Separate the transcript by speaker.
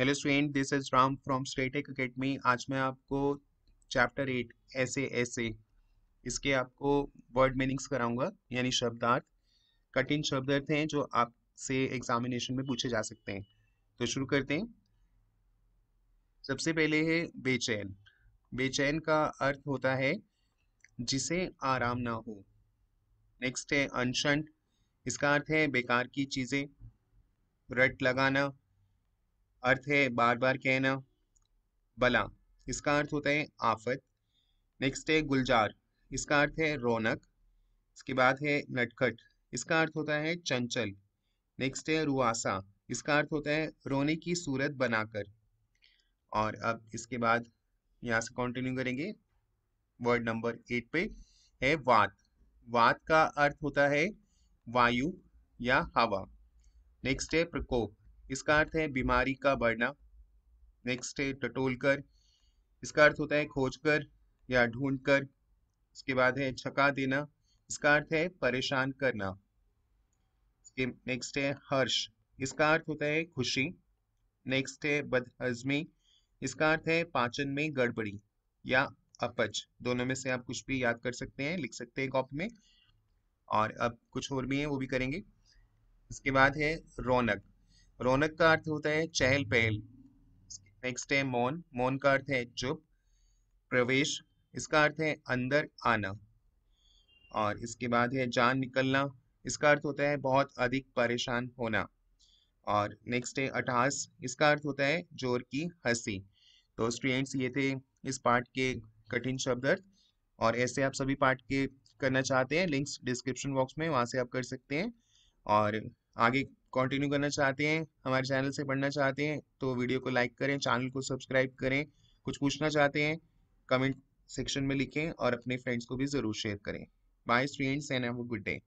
Speaker 1: hello student this is Ram from Static Academy आज मैं आपको चैप्टर एट ऐसे ऐसे इसके आपको वर्ड मीनिंग्स कराऊंगा यानी शब्दार्थ कठिन शब्दार्थ हैं जो आपसे एग्जामिनेशन में पूछे जा सकते हैं तो शुरू करते हैं सबसे पहले है बेचैन बेचैन का अर्थ होता है जिसे आराम ना हो नेक्स्ट है अनशन इसका अर्थ है बेकार की चीज़ें रट लगाना अर्थ है बार बार कहना बला इसका अर्थ होता है आफत नेक्स्ट है गुलजार इसका अर्थ है रौनक इसके बाद है नटखट इसका अर्थ होता है चंचल नेक्स्ट है रुआसा इसका अर्थ होता है रोने की सूरत बनाकर और अब इसके बाद यहाँ से कंटिन्यू करेंगे वर्ड नंबर एट पे है वात वात का अर्थ होता है वायु या हवा नेक्स्ट है प्रकोप इसका अर्थ है बीमारी का बढ़ना नेक्स्ट है टटोलकर इसका अर्थ होता है खोजकर या ढूंढकर इसके बाद है छका देना इसका अर्थ है परेशान करना इसके नेक्स्ट है हर्ष इसका अर्थ होता है खुशी नेक्स्ट है बदहजमी इसका अर्थ है पाचन में गड़बड़ी या अपच दोनों में से आप कुछ भी याद कर सकते हैं लिख सकते हैं कॉपी में और अब कुछ और भी है वो भी करेंगे इसके बाद है रौनक रौनक का अर्थ होता है चहल पहल नेक्स्ट है मौन मौन का अर्थ है चुप प्रवेश इसका अर्थ है अंदर आना और इसके बाद है जान निकलना इसका अर्थ होता है बहुत अधिक परेशान होना और नेक्स्ट है अठास इसका अर्थ होता है जोर की हंसी तो स्टूडेंट्स ये थे इस पार्ट के कठिन शब्द अर्थ और ऐसे आप सभी पार्ट के करना चाहते हैं लिंक्स डिस्क्रिप्शन बॉक्स में वहाँ से आप कर सकते हैं और आगे कंटिन्यू करना चाहते हैं हमारे चैनल से पढ़ना चाहते हैं तो वीडियो को लाइक करें चैनल को सब्सक्राइब करें कुछ पूछना चाहते हैं कमेंट सेक्शन में लिखें और अपने फ्रेंड्स को भी ज़रूर शेयर करें bye students and have a good day